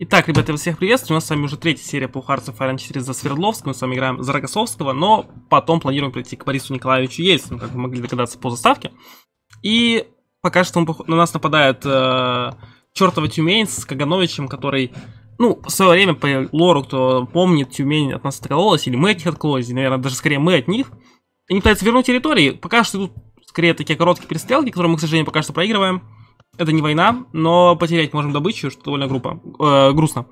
Итак, ребята, я всех приветствую. У нас с вами уже третья серия по Hearts of Iron 4 за Свердловск, Мы с вами играем за Рогосовского, но потом планируем прийти к Борису Николаевичу Ельцину, как вы могли догадаться по заставке. И пока что он, на нас нападает э, чертова Тюмень с Кагановичем, который... Ну, в свое время, по лору, кто помнит, Тюмень от нас откололась, или мы от них откололись, наверное, даже скорее мы от них. Они пытаются вернуть территории. Пока что идут скорее такие короткие перестрелки, которые мы, к сожалению, пока что проигрываем. Это не война, но потерять можем добычу, что довольно группа, э, грустно.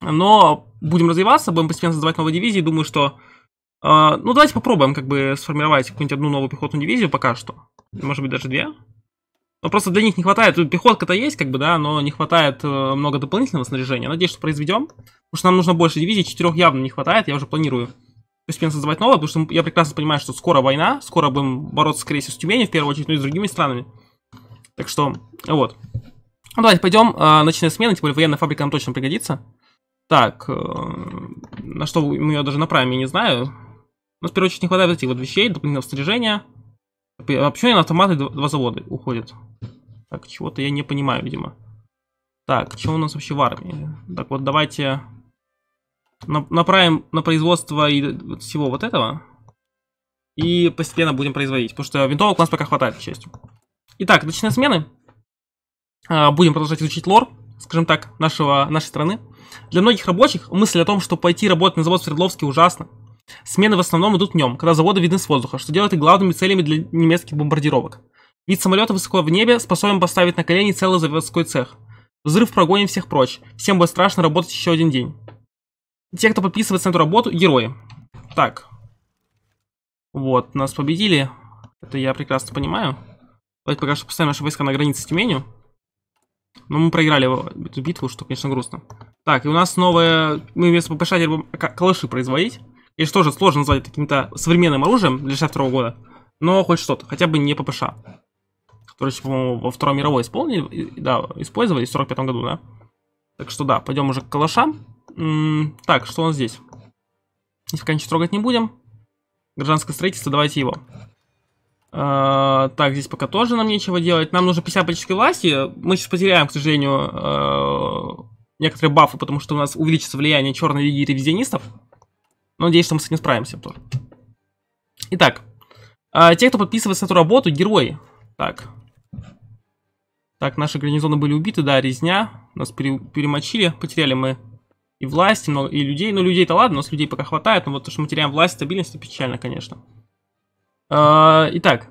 Но будем развиваться, будем постепенно создавать новые дивизии. Думаю, что... Э, ну, давайте попробуем как бы сформировать какую-нибудь одну новую пехотную дивизию пока что. Может быть, даже две. Но просто для них не хватает, пехотка-то есть, как бы, да, но не хватает э, много дополнительного снаряжения. Надеюсь, что произведем, потому что нам нужно больше дивизий, четырех явно не хватает, я уже планирую постепенно создавать новое, потому что я прекрасно понимаю, что скоро война, скоро будем бороться, скорее всего, с Тюменью, в первую очередь, ну и с другими странами. Так что, вот. Ну, давайте пойдем. Э, а, ночная смена, тем военная фабрика нам точно пригодится. Так, э, на что мы ее даже направим, я не знаю. Но в первую очередь не хватает этих вот вещей, дополнительного снаряжения. Вообще на автоматы два завода уходят. Так, чего-то я не понимаю, видимо. Так, что у нас вообще в армии? Так, вот давайте направим на производство и всего вот этого. И постепенно будем производить, потому что винтовок у нас пока хватает, к счастью. Итак, до численной смены. А, будем продолжать изучить лор, скажем так, нашего, нашей страны. Для многих рабочих мысль о том, что пойти работать на завод в Свердловске ужасно. Смены в основном идут днем, когда заводы видны с воздуха, что делает их главными целями для немецких бомбардировок. Вид самолета высоко в небе способен поставить на колени целый заводской цех. Взрыв прогонит всех прочь, всем будет страшно работать еще один день. Те, кто подписывается на эту работу, герои. Так. Вот, нас победили. Это я прекрасно понимаю. Давайте пока что поставим наши войска на границе с Тюменью. Но мы проиграли эту битву, что, конечно, грустно. Так, и у нас новое... Мы вместо ППШ будем калаши производить. И что же, сложно назвать каким-то современным оружием для 62 года. Но хоть что-то, хотя бы не ППШ. Который, по-моему, во Второй мировой исполнили, да, использовали в 45 году, да? Так что да, пойдем уже к калашам. так, что у нас здесь? Здесь пока ничего трогать не будем. Гражданское строительство, давайте его. А, так, здесь пока тоже нам нечего делать. Нам нужно 50 политической власти. Мы сейчас потеряем, к сожалению, а, некоторые бафы, потому что у нас увеличится влияние Черной Лиги и ревизионистов. Но надеюсь, что мы с этим справимся тоже. Итак, а, те, кто подписывается на эту работу, герои. Так. Так, наши гарнизоны были убиты, да, резня. Нас пере перемочили, потеряли мы и власть, и, много, и людей. Ну, людей-то ладно, у нас людей пока хватает, но вот то, что мы теряем власть, стабильность, это печально, конечно. А, итак,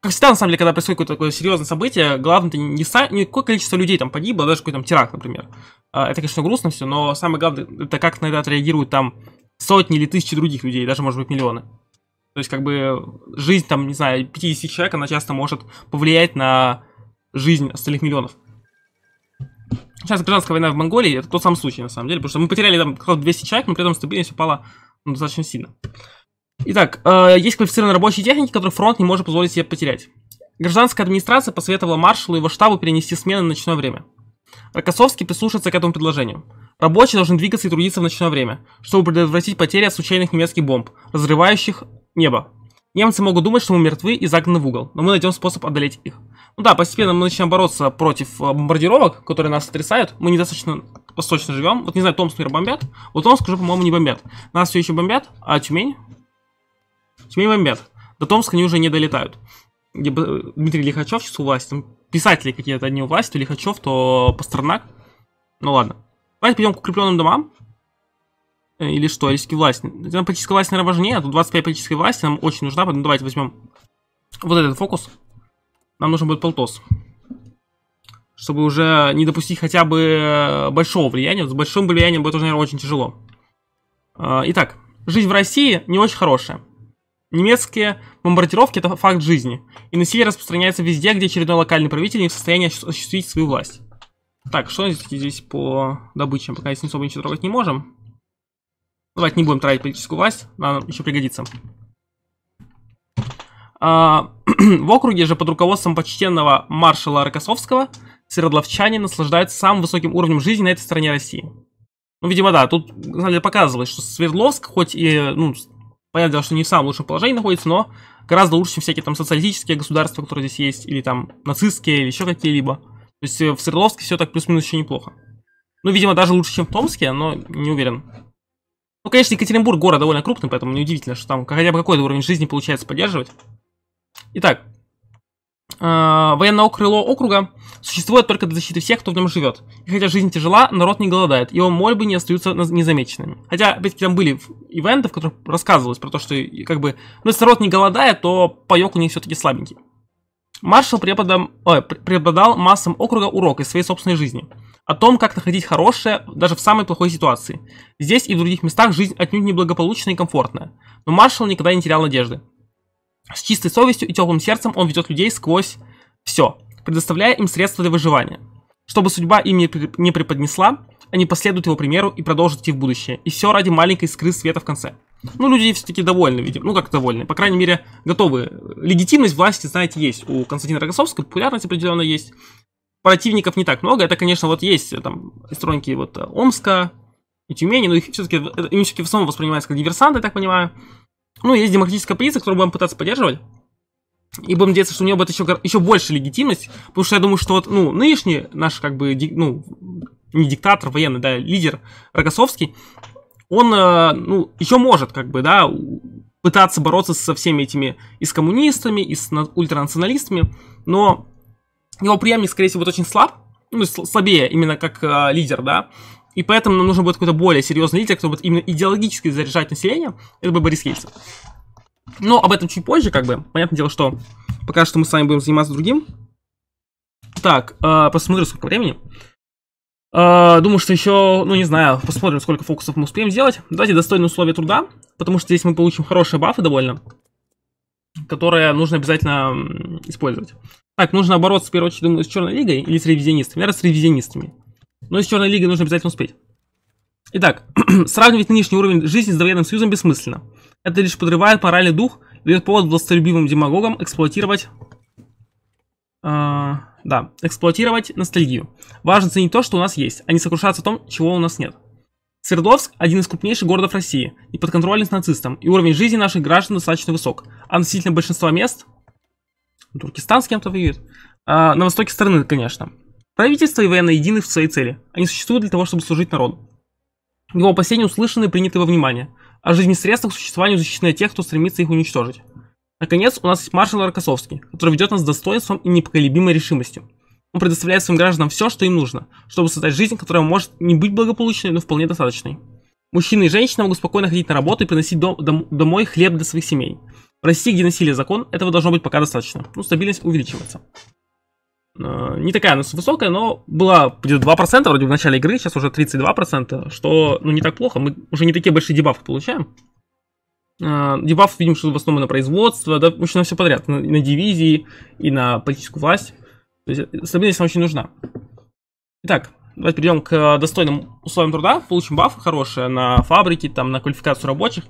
как всегда, на самом деле, когда происходит какое-то такое серьезное событие, главное-то не, са... не какое количество людей там погибло, а даже какой-то там теракт, например. А, это, конечно, грустно все, но самое главное, это как на это реагируют там сотни или тысячи других людей, даже, может быть, миллионы. То есть, как бы, жизнь, там, не знаю, 50 человек, она часто может повлиять на жизнь остальных миллионов. Сейчас гражданская война в Монголии, это тот самый случай, на самом деле, потому что мы потеряли там 200 человек, но при этом стабильность упала ну, достаточно сильно. Итак, э, есть квалифицированные рабочие техники, которые фронт не может позволить себе потерять. Гражданская администрация посоветовала маршалу и его штабу перенести смены на ночное время. Рокоссовский прислушается к этому предложению. Рабочие должны двигаться и трудиться в ночное время, чтобы предотвратить потери от случайных немецких бомб, разрывающих небо. Немцы могут думать, что мы мертвы и загнаны в угол, но мы найдем способ одолеть их. Ну да, постепенно мы начинаем бороться против э, бомбардировок, которые нас сотрясают. Мы недостаточно восточно живем. Вот не знаю, Томск, например, бомбят. Вот Томск уже, по-моему, не бомбят. Нас все еще бомбят, а Тюмень Тимей Мамбет. До Томска они уже не долетают. Э, Дмитрий Лихачев сейчас у власти. писатели какие-то одни у власти, Лихачев, то Пастернак. Ну ладно. Давайте перейдем к укрепленным домам. Э, или что, риски власти. Нам политическая власть, наверное, важнее, а тут 25 политической власти нам очень нужна, поэтому давайте возьмем вот этот фокус. Нам нужен будет полтос. Чтобы уже не допустить хотя бы э, большого влияния. с большим влиянием будет уже, наверное, очень тяжело. А, итак, жизнь в России не очень хорошая. Немецкие бомбардировки – это факт жизни, и насилие распространяется везде, где очередной локальный правитель не в состоянии осуществить свою власть. Так, что здесь по добычам? Пока здесь особо ничего трогать не можем. Давайте не будем тратить политическую власть, она нам еще пригодится. А, в округе же под руководством почтенного маршала Рокоссовского свердловчане наслаждаются самым высоким уровнем жизни на этой стороне России. Ну, видимо, да, тут, на самом деле, показывалось, что Свердловск, хоть и ну, понятное дело, что не в самом лучшем положении находится, но гораздо лучше, чем всякие там социалистические государства, которые здесь есть, или там нацистские, или еще какие-либо. То есть э, в Свердловске все так плюс-минус еще неплохо. Ну, видимо, даже лучше, чем в Томске, но не уверен. Ну, конечно, Екатеринбург город довольно крупный, поэтому неудивительно, что там хотя бы какой-то уровень жизни получается поддерживать. Итак, Э, военное крыло округа существует только для защиты всех, кто в нем живет. И хотя жизнь тяжела, народ не голодает, его мольбы не остаются незамеченными. Хотя, опять-таки, там были ивенты, в которых рассказывалось про то, что как бы, ну, если народ не голодает, то паек у них все-таки слабенький. Маршал преподам, ой, преподал массам округа урок из своей собственной жизни. О том, как находить хорошее даже в самой плохой ситуации. Здесь и в других местах жизнь отнюдь неблагополучная и комфортная. Но маршал никогда не терял надежды. С чистой совестью и теплым сердцем он ведет людей сквозь все, предоставляя им средства для выживания. Чтобы судьба им не преподнесла, они последуют его примеру и продолжат идти в будущее. И все ради маленькой искры света в конце. Ну, люди все-таки довольны, видимо, Ну, как довольны. По крайней мере, готовы. Легитимность власти, знаете, есть. У Константина Рогосовского популярность определенно есть. Противников не так много. Это, конечно, вот есть э, там сторонники вот э, Омска и Тюмени, но их все-таки, э, все-таки в основном воспринимаются как диверсанты, я так понимаю ну, есть демократическая позиция, которую будем пытаться поддерживать. И будем надеяться, что у нее будет еще, еще больше легитимность, потому что я думаю, что вот, ну, нынешний наш, как бы, дик, ну, не диктатор, военный, да, лидер Рогосовский, он, э, ну, еще может, как бы, да, пытаться бороться со всеми этими, и с коммунистами, и с ультранационалистами, но его преемник, скорее всего, будет очень слаб, ну, слабее именно как э, лидер, да, и поэтому нам нужно будет какой-то более серьезный лидер, кто будет именно идеологически заряжать население. Это был Борис Ельцин. Но об этом чуть позже, как бы. Понятное дело, что пока что мы с вами будем заниматься другим. Так, э, посмотрю, сколько времени. Э, думаю, что еще, ну не знаю, посмотрим, сколько фокусов мы успеем сделать. Давайте достойные условия труда, потому что здесь мы получим хорошие бафы довольно, которые нужно обязательно использовать. Так, нужно бороться, в первую очередь, думаю, с Черной Лигой или с ревизионистами. Наверное, с ревизионистами. Но из Черной Лиги нужно обязательно успеть. Итак, сравнивать нынешний уровень жизни с довоенным союзом бессмысленно. Это лишь подрывает моральный дух и дает повод властолюбивым демагогам эксплуатировать... Э, да, эксплуатировать ностальгию. Важно ценить то, что у нас есть, а не сокрушаться о том, чего у нас нет. Свердловск – один из крупнейших городов России и подконтролен нацистам, и уровень жизни наших граждан достаточно высок, а относительно большинства мест Туркестан с кем-то воюет. А, на востоке страны, конечно. Правительство и военные едины в своей цели. Они существуют для того, чтобы служить народу. Его опасения услышаны и приняты во внимание, а жизнь средствах средства к существованию защищены тех, кто стремится их уничтожить. Наконец, у нас есть маршал Рокоссовский, который ведет нас с достоинством и непоколебимой решимостью. Он предоставляет своим гражданам все, что им нужно, чтобы создать жизнь, которая может не быть благополучной, но вполне достаточной. Мужчины и женщины могут спокойно ходить на работу и приносить дом, дом, домой хлеб для своих семей. В России, где насилие закон, этого должно быть пока достаточно, но ну, стабильность увеличивается. Э, не такая она высокая, но была где-то 2% вроде в начале игры, сейчас уже 32%, что ну не так плохо, мы уже не такие большие дебафы получаем. Э, Дебаф видим, что в основном на производство, да, в общем, на все подряд, на, на дивизии и на политическую власть. То есть э, стабильность нам очень нужна. Итак, давайте перейдем к достойным условиям труда, получим бафы хорошие на фабрике, там, на квалификацию рабочих.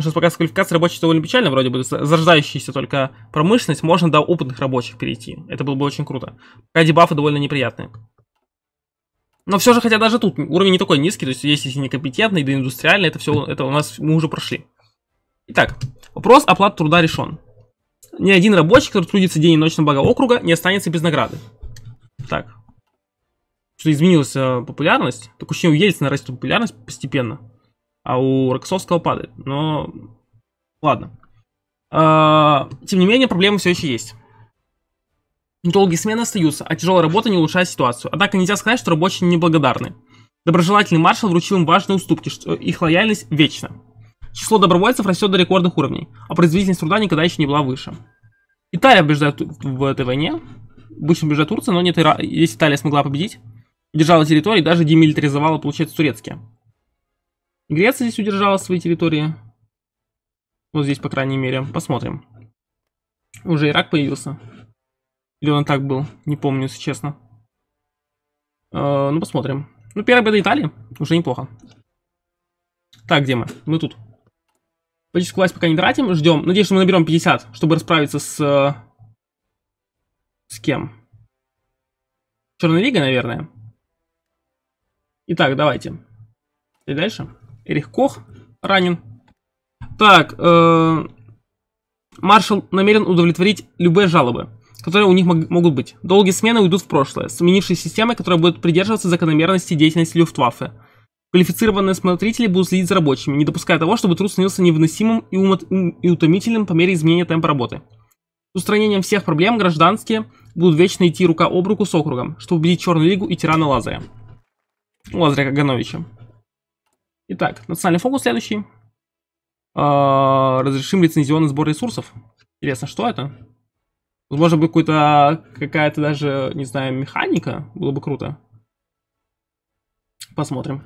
Что пока с квалификацией рабочих довольно печально, вроде бы зарождающаяся только промышленность, можно до опытных рабочих перейти. Это было бы очень круто. Пока дебафы довольно неприятные. Но все же, хотя даже тут уровень не такой низкий, то есть есть если некомпетентный, да индустриальный, это все это у нас мы уже прошли. Итак, вопрос оплаты труда решен. Ни один рабочий, который трудится день и ночь на бога округа, не останется без награды. Так. Что изменилась э, популярность? Так ощущение у Ельцина растет популярность постепенно а у Роксовского падает. Но ладно. А, тем не менее, проблемы все еще есть. Долгие смены остаются, а тяжелая работа не улучшает ситуацию. Однако нельзя сказать, что рабочие неблагодарны. Доброжелательный маршал вручил им важные уступки, что их лояльность вечна. Число добровольцев растет до рекордных уровней, а производительность труда никогда еще не была выше. Италия побеждает в этой войне. Обычно побеждает Турция, но нет, здесь Италия смогла победить, держала территории, даже демилитаризовала, получается, турецкие. Греция здесь удержала свои территории. Вот здесь, по крайней мере. Посмотрим. Уже Ирак появился. Или он так был? Не помню, если честно. Э, ну, посмотрим. Ну, первая победа Италии. Уже неплохо. Так, где мы? Мы тут. Политическую власть пока не тратим. Ждем. Надеюсь, что мы наберем 50, чтобы расправиться с... Э, с кем? Черной лигой, наверное. Итак, давайте. И дальше. Эрих Кох ранен. Так, э, маршал намерен удовлетворить любые жалобы, которые у них могут быть. Долгие смены уйдут в прошлое, сменившись системой, которая будет придерживаться закономерности деятельности Люфтваффе. Квалифицированные смотрители будут следить за рабочими, не допуская того, чтобы труд становился невыносимым и, умот... и утомительным по мере изменения темпа работы. С устранением всех проблем гражданские будут вечно идти рука об руку с округом, чтобы убедить Черную Лигу и тирана Лазаря. Лазаря Кагановича. Итак, национальный фокус следующий. А, разрешим лицензионный сбор ресурсов. Интересно, что это? Возможно, бы какой-то какая-то даже, не знаю, механика. Было бы круто. Посмотрим.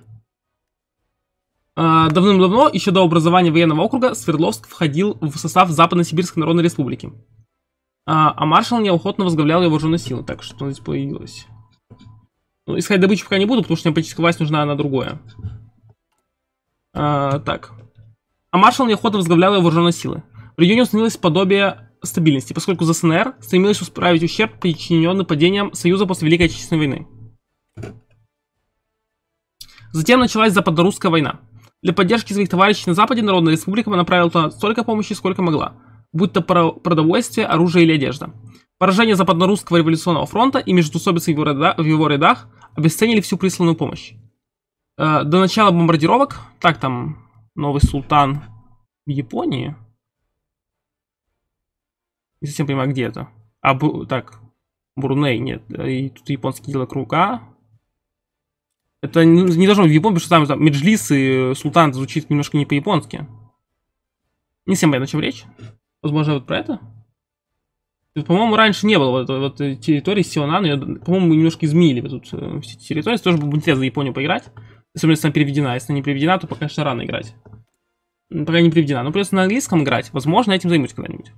А, давным-давно, еще до образования военного округа, Свердловск входил в состав Западно-Сибирской Народной Республики. А, а маршал неохотно возглавлял его вооруженные силы, так что здесь появилось. Ну, искать добычу пока не буду, потому что мне политическая власть нужна на другое. А, так. А маршал неохотно возглавлял его вооруженные силы. В регионе установилось подобие стабильности, поскольку ЗСНР стремилась исправить ущерб, причиненный падением Союза после Великой Отечественной войны. Затем началась западно-русская война. Для поддержки своих товарищей на Западе Народная Республика направила туда столько помощи, сколько могла, будь то продовольствие, оружие или одежда. Поражение западно-русского революционного фронта и междусобицы в его, в его рядах обесценили всю присланную помощь. Э, до начала бомбардировок. Так, там новый султан в Японии. Не совсем понимаю, где это. А, Бу... так, Бруней, нет. И тут японский дело круга. Это не должно быть в Японии, потому что там, там Меджлис и Султан звучит немножко не по-японски. Не совсем понятно, о чем речь. Возможно, вот про это? По-моему, раньше не было вот, вот э, территории Сионан, по-моему, немножко изменили вот тут э, все тоже было бы интересно за Японию поиграть. Особенно, если она переведена. Если она не переведена, то пока что рано играть. Пока не переведена. Но ну, придется на английском играть. Возможно, этим займусь когда-нибудь.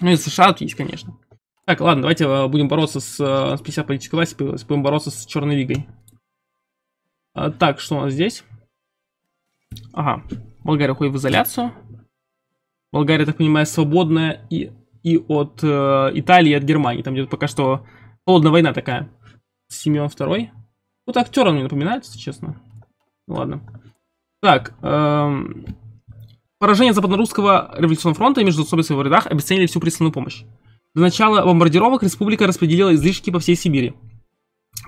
Ну и США тут есть, конечно. Так, ладно, давайте э, будем бороться с, э, с 50 политической власти, будем бороться с Черной Лигой. А, так, что у нас здесь? Ага, Болгария уходит в изоляцию. Болгария, так понимаю, свободная и, и от э, Италии, и от Германии. Там идет пока что холодная война такая. Семен второй. Вот актер он мне напоминает, если честно. Ну, ладно. Так, эм... Поражение Западно-Русского революционного фронта и междоусобицы в его рядах обесценили всю присланную помощь. До начала бомбардировок республика распределила излишки по всей Сибири.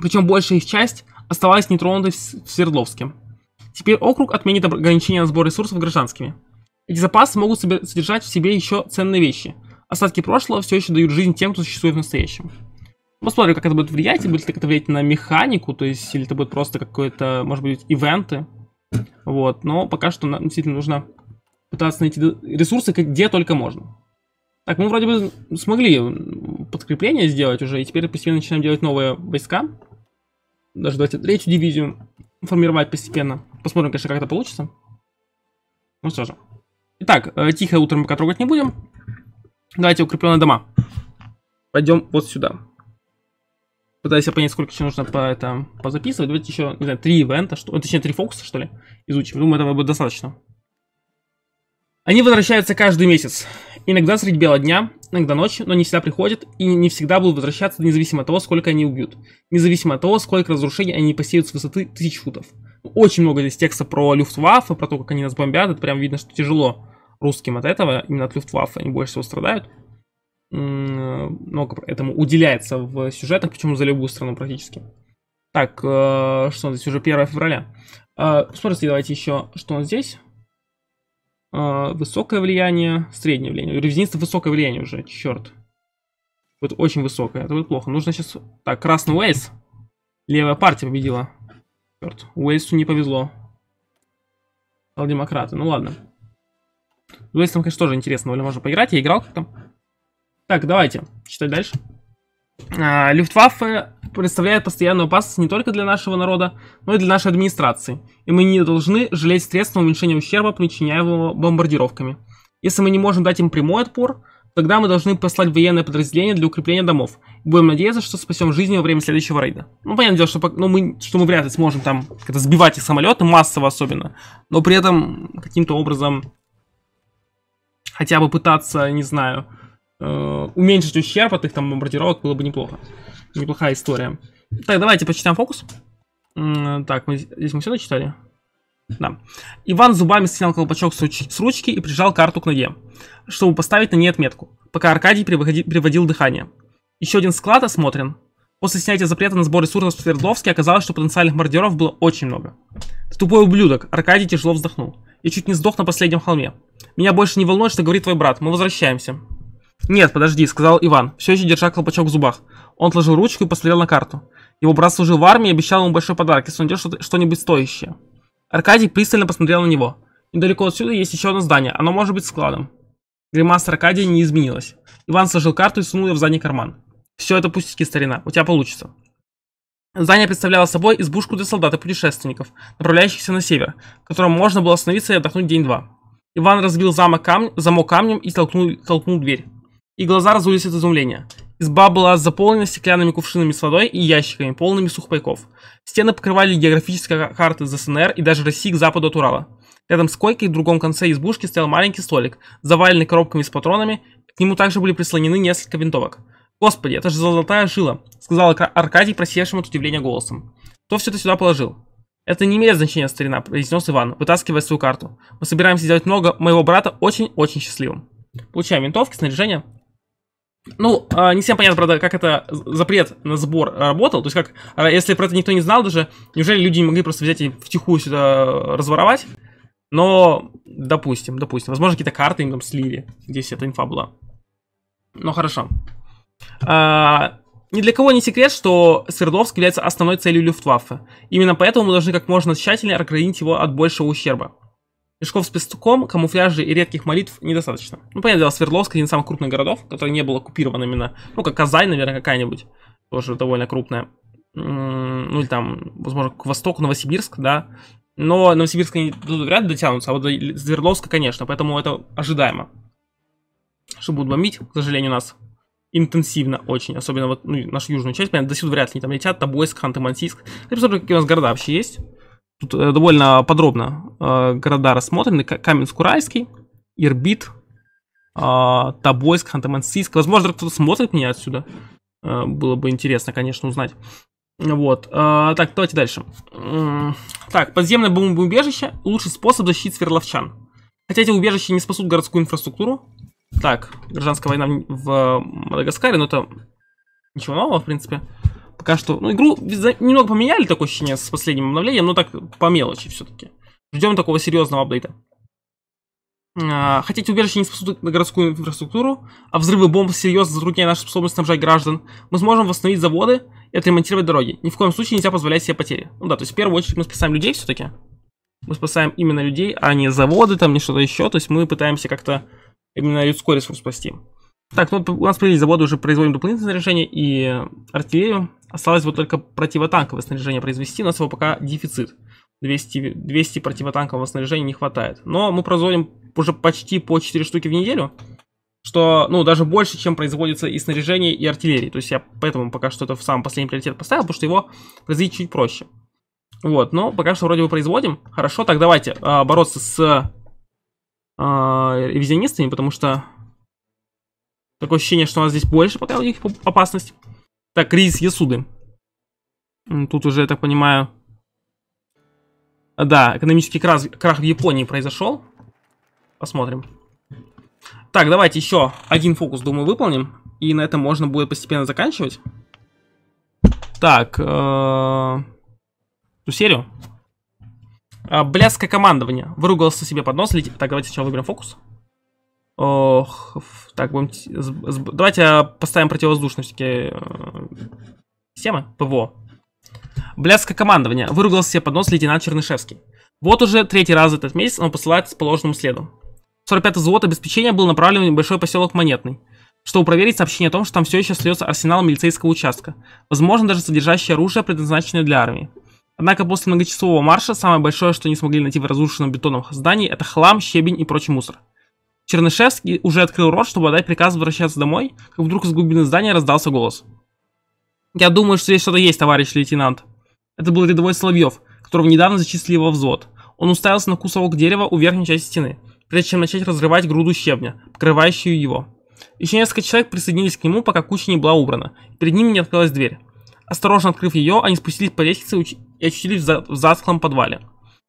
Причем большая их часть оставалась нетронутой в Свердловске. Теперь округ отменит ограничения на сбор ресурсов гражданскими. Эти запасы могут содержать в себе еще ценные вещи. Остатки прошлого все еще дают жизнь тем, кто существует в настоящем. Посмотрим, как это будет влиять, и будет ли это влиять на механику, то есть, или это будет просто какое-то, может быть, ивенты. Вот, но пока что нам действительно нужно пытаться найти ресурсы, где только можно. Так, мы вроде бы смогли подкрепление сделать уже, и теперь постепенно начинаем делать новые войска. Даже давайте третью дивизию формировать постепенно. Посмотрим, конечно, как это получится. Ну что же. Итак, э, тихое утро мы пока трогать не будем. Давайте укрепленные дома. Пойдем вот сюда пытаюсь понять, сколько еще нужно по это, позаписывать. Давайте еще, не знаю, три ивента, что, ну, точнее, три фокуса, что ли, изучим. Думаю, этого будет достаточно. Они возвращаются каждый месяц. Иногда средь бела дня, иногда ночью, но не всегда приходят и не всегда будут возвращаться, независимо от того, сколько они убьют. Независимо от того, сколько разрушений они посеют с высоты тысяч футов. Ну, очень много здесь текста про Люфтваффе, про то, как они нас бомбят. Это прям видно, что тяжело русским от этого, именно от Люфтваффе. Они больше всего страдают много этому уделяется в сюжетах, причем за любую страну практически. Так, э, что здесь уже 1 февраля. Посмотрите, э, давайте еще, что он здесь. Э, высокое влияние, среднее влияние. У ревизиониста высокое влияние уже, черт. Вот очень высокое, это будет плохо. Нужно сейчас... Так, красный Уэльс. Левая партия победила. Черт, Уэльсу не повезло. Стал демократы, ну ладно. там конечно, тоже интересно, можно поиграть. Я играл как-то. Так, давайте читать дальше. А, Люфтваффе представляет постоянную опасность не только для нашего народа, но и для нашей администрации, и мы не должны жалеть средств на уменьшение ущерба, причиняемого бомбардировками. Если мы не можем дать им прямой отпор, тогда мы должны послать военное подразделение для укрепления домов. будем надеяться, что спасем жизни во время следующего рейда. Ну, понятное дело, что, ну, мы, что мы вряд ли сможем там как-то сбивать их самолеты, массово особенно, но при этом каким-то образом хотя бы пытаться, не знаю, Э, уменьшить ущерб от их там бомбардировок было бы неплохо. Неплохая история. Так, давайте почитаем фокус. Так, мы, здесь мы все читали? Да. Иван зубами снял колпачок с, руч с ручки и прижал карту к ноге, чтобы поставить на ней отметку, пока Аркадий приводи приводил дыхание. Еще один склад осмотрен. После снятия запрета на сборы суров в Свердловске оказалось, что потенциальных мордеров было очень много. Ты тупой ублюдок, Аркадий тяжело вздохнул. Я чуть не сдох на последнем холме. Меня больше не волнует, что говорит твой брат. Мы возвращаемся. «Нет, подожди», — сказал Иван, все еще держа колпачок в зубах. Он сложил ручку и посмотрел на карту. Его брат служил в армии и обещал ему большой подарок, если он найдет что-нибудь стоящее. Аркадий пристально посмотрел на него. Недалеко отсюда есть еще одно здание, оно может быть складом. Гримаса Аркадия не изменилась. Иван сложил карту и сунул ее в задний карман. «Все это пустяки, старина, у тебя получится». Здание представляло собой избушку для солдат и путешественников, направляющихся на север, в котором можно было остановиться и отдохнуть день-два. Иван разбил замок камнь, замок камнем и толкнул, толкнул дверь и глаза разулись от изумления. Изба была заполнена стеклянными кувшинами с водой и ящиками, полными сухпайков. Стены покрывали географические карты ЗСНР и даже России к западу от Урала. Рядом с койкой в другом конце избушки стоял маленький столик, заваленный коробками с патронами, к нему также были прислонены несколько винтовок. «Господи, это же золотая жила», — сказал Аркадий, просевшим от удивления голосом. «Кто все это сюда положил?» «Это не имеет значения, старина», — произнес Иван, вытаскивая свою карту. «Мы собираемся сделать много моего брата очень-очень счастливым». Получаем винтовки, снаряжение. Ну, а, не всем понятно, правда, как это запрет на сбор работал. То есть, как, а, если про это никто не знал даже, неужели люди не могли просто взять и втихую сюда разворовать? Но, допустим, допустим. Возможно, какие-то карты им там слили. Здесь эта инфа была. Но ну, хорошо. А, ни для кого не секрет, что Свердловск является основной целью Люфтваффе. Именно поэтому мы должны как можно тщательнее оградить его от большего ущерба. Мешков с пестуком, камуфляжей и редких молитв недостаточно. Ну, понятно, дело, Свердловск один из самых крупных городов, который не был оккупирован именно. Ну, как Казань, наверное, какая-нибудь, тоже довольно крупная. Ну, или там, возможно, к востоку Новосибирск, да. Но Новосибирск они вряд ли дотянутся, а вот до Свердловска, конечно, поэтому это ожидаемо. Что будут бомбить, к сожалению, нас интенсивно очень, особенно вот ну, нашу южную часть, понятно, до сюда вряд ли они там летят, Тобольск, Ханты-Мансийск. Я ну, посмотрю, какие у нас города вообще есть. Тут э, довольно подробно э, города рассмотрены. Каменск-Уральский, Ирбит, а, Тобольск, Ханты-Мансийск. Возможно, кто-то смотрит меня отсюда. Э, было бы интересно, конечно, узнать. Вот. Так, давайте дальше. Так, подземное бомбоубежище – лучший способ защитить сверловчан. Хотя эти убежища не спасут городскую инфраструктуру. Так, гражданская война в Мадагаскаре, но это ничего нового, в принципе. Пока что, ну, игру немного поменяли, такое ощущение, с последним обновлением, но так по мелочи все-таки. Ждем такого серьезного апдейта. А, хотите убежище не способствует на городскую инфраструктуру, а взрывы бомб серьезно затрудняют нашу способность снабжать граждан. Мы сможем восстановить заводы и отремонтировать дороги. Ни в коем случае нельзя позволять себе потери. Ну да, то есть в первую очередь мы спасаем людей все-таки. Мы спасаем именно людей, а не заводы, там не что-то еще. То есть мы пытаемся как-то именно людской ресурс спасти. Так, ну у нас появились заводы, уже производим дополнительное снаряжение и артиллерию. Осталось вот только противотанковое снаряжение произвести, у нас его пока дефицит. 200, 200 противотанкового снаряжения не хватает. Но мы производим уже почти по 4 штуки в неделю, что, ну, даже больше, чем производится и снаряжение, и артиллерии. То есть я поэтому пока что это в самый последний приоритет поставил, потому что его производить чуть проще. Вот, но пока что вроде бы производим. Хорошо, так давайте э, бороться с э, ревизионистами, потому что Такое ощущение, что у нас здесь больше пока у них опасность. Так, кризис Ясуды. Тут уже, я так понимаю... Да, экономический крах, крах в Японии произошел. Посмотрим. Так, давайте еще один фокус, думаю, выполним. И на этом можно будет постепенно заканчивать. Так, э -э ту серию. Э, блядское командование. Выругался себе под нос. Летит. Так, давайте сначала выберем фокус. Ох, так, будем... Давайте э, поставим противовоздушные все-таки э, системы, ПВО. Блядское командование. выругался себе под нос лейтенант Чернышевский. Вот уже третий раз за этот месяц он посылает с положенным следом. 45-й взвод обеспечения был направлен в небольшой поселок Монетный, чтобы проверить сообщение о том, что там все еще остается арсенал милицейского участка, возможно, даже содержащее оружие, предназначенное для армии. Однако после многочасового марша самое большое, что они смогли найти в разрушенном бетонном здании, это хлам, щебень и прочий мусор. Чернышевский уже открыл рот, чтобы отдать приказ возвращаться домой, как вдруг из глубины здания раздался голос. «Я думаю, что здесь что-то есть, товарищ лейтенант». Это был рядовой Соловьев, которого недавно зачислили во взвод. Он уставился на кусок дерева у верхней части стены, прежде чем начать разрывать груду щебня, покрывающую его. Еще несколько человек присоединились к нему, пока куча не была убрана. Перед ними не открылась дверь. Осторожно открыв ее, они спустились по лестнице и очутились в, за в затхлом подвале.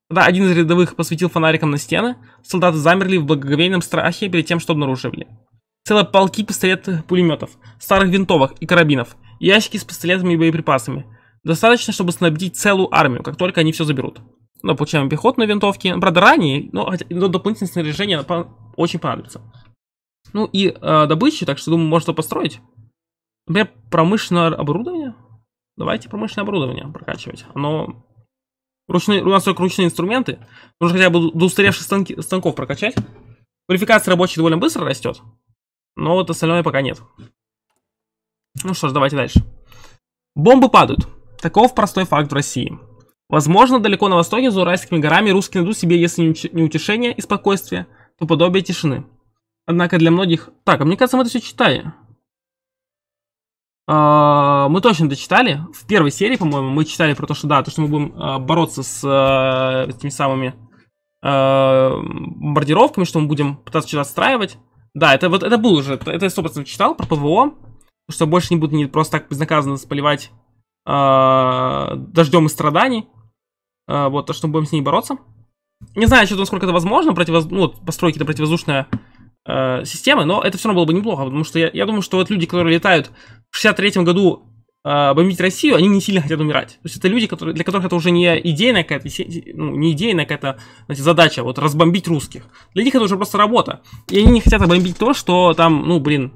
Когда один из рядовых посветил фонариком на стены, солдаты замерли в благоговейном страхе перед тем, что обнаруживали. Целые полки пистолет-пулеметов, э, старых винтовок и карабинов, ящики с пистолетами и боеприпасами. Достаточно, чтобы снабдить целую армию, как только они все заберут. Но получаем пехотные винтовки, правда ранее, но, но дополнительное снаряжение очень понадобится. Ну и э, добычу, так что думаю, можно построить. Например, промышленное оборудование. Давайте промышленное оборудование прокачивать. Оно Ручные, у нас только ручные инструменты. Нужно хотя бы до устаревших станки, станков прокачать. Квалификация рабочих довольно быстро растет. Но вот остальное пока нет. Ну что ж, давайте дальше. Бомбы падают. Таков простой факт в России. Возможно, далеко на востоке, за Уральскими горами, русские найдут себе, если не утешение и спокойствие, то подобие тишины. Однако для многих... Так, а мне кажется, мы это все читали. А, мы точно дочитали. В первой серии, по-моему, мы читали про то, что да, то, что мы будем а, бороться с а, этими самыми бомбардировками, что мы будем пытаться что-то отстраивать. Да, это вот это был уже, это я, собственно, читал про ПВО, что больше не будут просто так безнаказанно спаливать дождем и страданий. вот, то, что мы будем с ней бороться. Не знаю, что насколько это возможно, противоз... ну, вот, построить какие-то э, системы, но это все равно было бы неплохо, потому что я, я думаю, что вот люди, которые летают в 63-м году э, бомбить Россию, они не сильно хотят умирать. То есть это люди, которые, для которых это уже не идейная какая-то, ну, не идейная какая-то знаете, задача, вот разбомбить русских. Для них это уже просто работа. И они не хотят бомбить то, что там, ну, блин,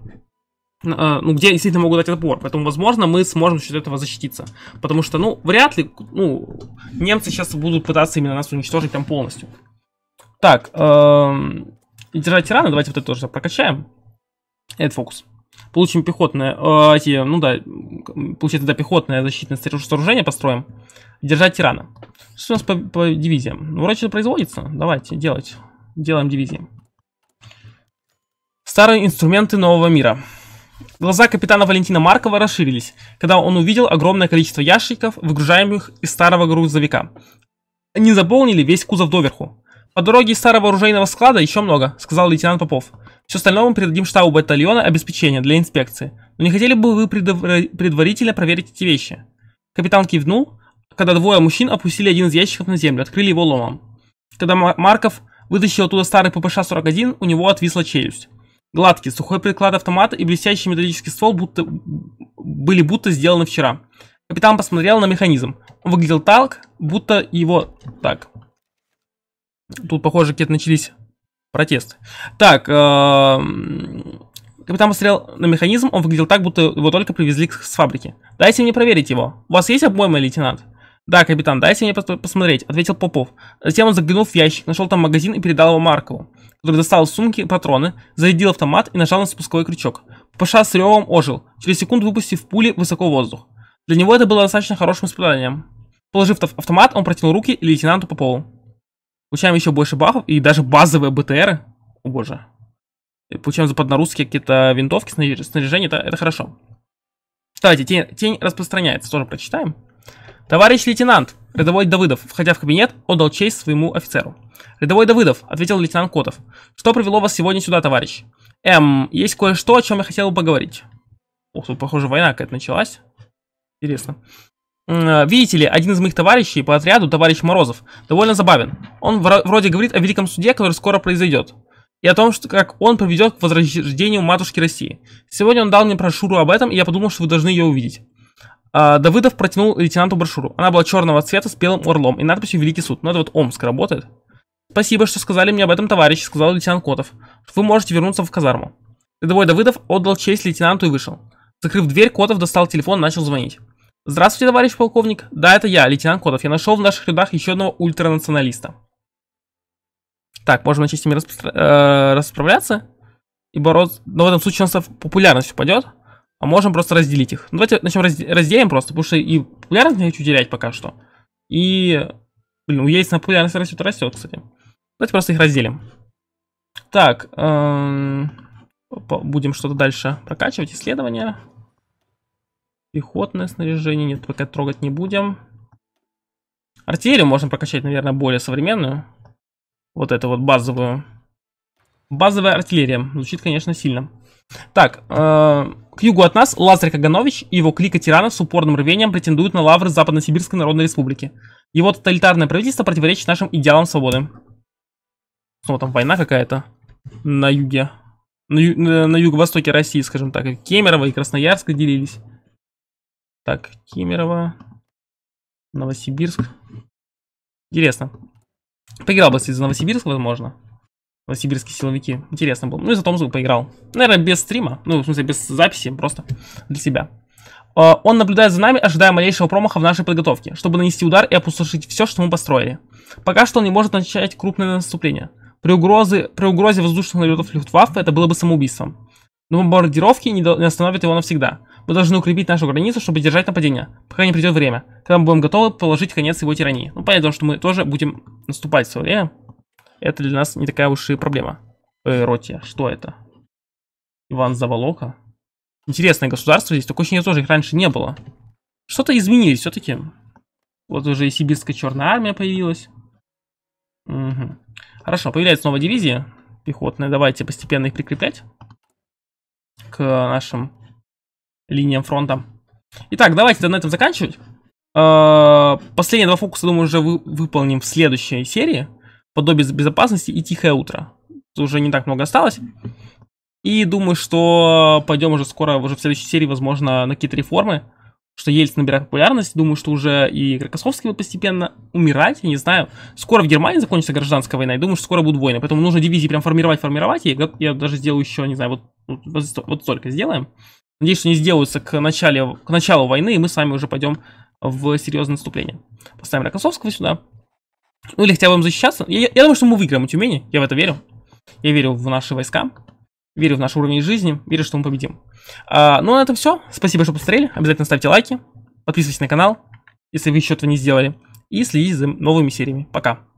э, ну, где действительно могут дать отпор. Поэтому, возможно, мы сможем счет этого защититься. Потому что, ну, вряд ли, ну, немцы сейчас будут пытаться именно нас уничтожить там полностью. Так, эм держать тирана, давайте вот это тоже прокачаем. Это фокус. Получим пехотное, э, ну да, получается, да, пехотное защитное сооружение построим. Держать тирана. Что у нас по, по дивизиям? Ну Вроде что производится. Давайте, делать. Делаем дивизии. Старые инструменты нового мира. Глаза капитана Валентина Маркова расширились, когда он увидел огромное количество ящиков, выгружаемых из старого грузовика. Они заполнили весь кузов доверху. По дороге старого оружейного склада еще много, сказал лейтенант Попов. Все остальное мы передадим штабу батальона обеспечения для инспекции. Но не хотели бы вы предварительно проверить эти вещи? Капитан кивнул, когда двое мужчин опустили один из ящиков на землю, открыли его ломом. Когда Марков вытащил оттуда старый ППШ-41, у него отвисла челюсть. Гладкий, сухой приклад автомата и блестящий металлический ствол будто, были будто сделаны вчера. Капитан посмотрел на механизм. Он выглядел так, будто его... Так. Тут, похоже, какие-то начались протесты. Так, э, Капитан посмотрел на механизм, он выглядел так, будто его только привезли с фабрики. «Дайте мне проверить его. У вас есть обойма, лейтенант?» «Да, капитан, дайте мне посмотреть», — ответил Попов. Затем он заглянул в ящик, нашел там магазин и передал его Маркову, который достал из сумки патроны, зарядил автомат и нажал на спусковой крючок. Паша с ревом ожил, через секунду выпустив пули высоко в воздух. Для него это было достаточно хорошим испытанием. Положив автомат, он протянул руки лейтенанту Попову. Получаем еще больше бафов и даже базовые БТР. О боже. Получаем западнорусские какие-то винтовки, снаряжение, это, это хорошо. Кстати, тень, тень распространяется, тоже прочитаем. Товарищ лейтенант, рядовой Давыдов, входя в кабинет, отдал честь своему офицеру. Рядовой Давыдов, ответил лейтенант Котов. Что привело вас сегодня сюда, товарищ? Эм, есть кое-что, о чем я хотел бы поговорить. Ох, тут, похоже, война какая-то началась. Интересно. Э, видите ли, один из моих товарищей по отряду, товарищ Морозов, довольно забавен. Он вроде говорит о великом суде, который скоро произойдет. И о том, что как он приведет к возрождению матушки России. Сегодня он дал мне брошюру об этом, и я подумал, что вы должны ее увидеть. А, Давыдов протянул лейтенанту брошюру. Она была черного цвета с белым орлом и надписью «Великий суд». Но ну, это вот Омск работает. «Спасибо, что сказали мне об этом, товарищ», — сказал лейтенант Котов. «Вы можете вернуться в казарму». Рядовой Давыдов отдал честь лейтенанту и вышел. Закрыв дверь, Котов достал телефон и начал звонить. Здравствуйте, товарищ полковник. Да, это я, лейтенант Котов. Я нашел в наших рядах еще одного ультранационалиста. Так, можем начать с ними распро... э, расправляться и бороться. Но в этом случае у нас популярность упадет. А можем просто разделить их. Ну, давайте начнем раз... разделим просто, потому что и популярность не хочу терять пока что. И, блин, у яйца популярность растет, растет, кстати. Давайте просто их разделим. Так, эм... будем что-то дальше прокачивать, исследования. Пехотное снаряжение нет, пока трогать не будем. Артиллерию можно прокачать, наверное, более современную. Вот эту вот базовую. Базовая артиллерия. Звучит, конечно, сильно. Так, э, к югу от нас Лазарь Каганович и его клика тиранов с упорным рвением претендуют на лавры Западно-Сибирской Народной Республики. Его тоталитарное правительство противоречит нашим идеалам свободы. О, ну, там война какая-то на юге. На, ю, на юго-востоке России, скажем так. Кемерово и Красноярск делились. Так, Кемерово, Новосибирск. Интересно. Поиграл бы из Новосибирска, возможно. Новосибирские силовики. Интересно было. Ну и за Томск поиграл. Наверное, без стрима. Ну, в смысле, без записи, просто для себя. А, он наблюдает за нами, ожидая малейшего промаха в нашей подготовке, чтобы нанести удар и опустошить все, что мы построили. Пока что он не может начать крупное наступление. При угрозе, при угрозе воздушных налетов Люфтваффе это было бы самоубийством. Но бомбардировки не, до, не остановят его навсегда. Мы должны укрепить нашу границу, чтобы держать нападение, пока не придет время. Когда мы будем готовы положить конец его тирании. Ну, понятно, что мы тоже будем наступать в свое время. Это для нас не такая уж и проблема. Э, Роти, что это? Иван Заволока? Интересное государство здесь, такое ощущение тоже их раньше не было. Что-то изменились все-таки. Вот уже и сибирская черная армия появилась. Угу. Хорошо, появляется новая дивизия пехотная. Давайте постепенно их прикреплять к нашим линиям фронта. Итак, давайте на этом заканчивать. Э, последние два фокуса, думаю, уже вы, выполним в следующей серии. Подобие безопасности и тихое утро. Тут уже не так много осталось. И думаю, что пойдем уже скоро, уже в следующей серии, возможно, на какие-то реформы. Что Ельцин набирает популярность. Думаю, что уже и Кракосовский будет постепенно умирать. Я не знаю. Скоро в Германии закончится гражданская война. И думаю, что скоро будут войны. Поэтому нужно дивизии прям формировать, формировать. И я даже сделаю еще, не знаю, вот, вот, вот столько сделаем. Надеюсь, что они сделаются к, начале, к началу войны, и мы с вами уже пойдем в серьезное наступление. Поставим Рокоссовского сюда. Ну или хотя бы им защищаться. Я, я, думаю, что мы выиграем у Тюмени, я в это верю. Я верю в наши войска, верю в наш уровень жизни, верю, что мы победим. А, ну, на этом все. Спасибо, что посмотрели. Обязательно ставьте лайки, подписывайтесь на канал, если вы еще этого не сделали. И следите за новыми сериями. Пока.